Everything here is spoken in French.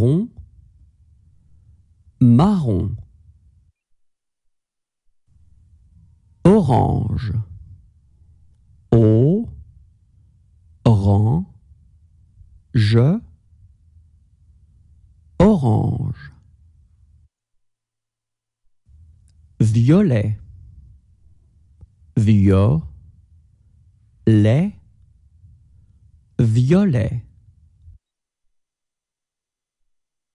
marron, marron, orange, o, orange, je, orange, violet, violet, violet.